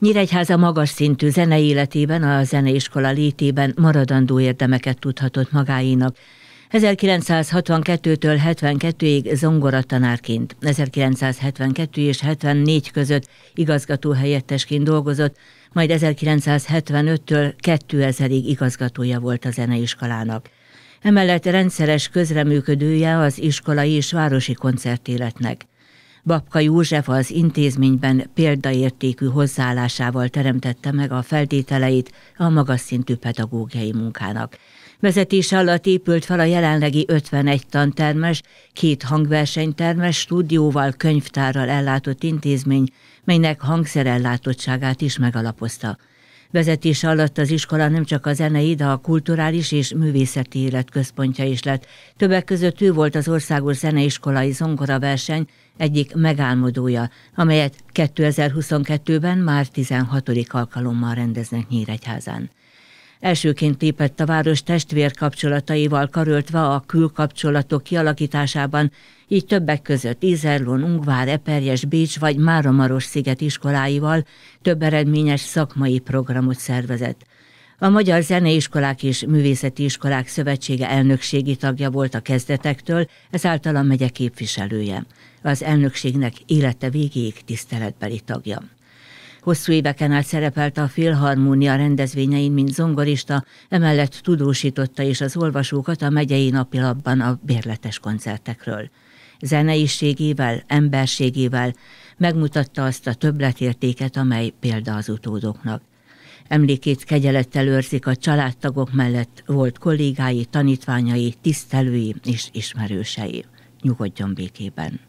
Nyíregyháza magas szintű zene életében, a zeneiskola létében maradandó érdemeket tudhatott magáinak. 1962-től 72-ig zongoratanárként, 1972 és 74 között igazgatóhelyettesként dolgozott, majd 1975-től 2000-ig igazgatója volt a zeneiskolának. Emellett rendszeres közreműködője az iskolai és városi koncertéletnek. Babka József az intézményben példaértékű hozzáállásával teremtette meg a feltételeit a magas szintű pedagógiai munkának. Vezetés alatt épült fel a jelenlegi 51 tantermes, két hangversenytermes, stúdióval, könyvtárral ellátott intézmény, melynek hangszerellátottságát is megalapozta. Vezetése alatt az iskola nem csak a zenei, de a kulturális és művészeti élet központja is lett. Többek között ő volt az országos zeneiskolai verseny egyik megálmodója, amelyet 2022-ben már 16. alkalommal rendeznek Nyíregyházán. Elsőként lépett a város testvérkapcsolataival karöltve a külkapcsolatok kialakításában, így többek között Izerlón, Ungvár, Eperjes, Bécs vagy Máramaros sziget iskoláival több eredményes szakmai programot szervezett. A Magyar Zeneiskolák és Művészeti Iskolák Szövetsége elnökségi tagja volt a kezdetektől, ezáltal a megye képviselője. Az elnökségnek élete végéig tiszteletbeli tagja. Hosszú éveken át szerepelt a Filharmónia rendezvényein, mint zongorista, emellett tudósította is az olvasókat a megyei napilapban a bérletes koncertekről. Zeneiségével, emberségével megmutatta azt a többletértéket, amely példa az utódoknak. Emlékét kegyelettel őrzik a családtagok mellett volt kollégái, tanítványai, tisztelői és ismerősei. Nyugodjon békében!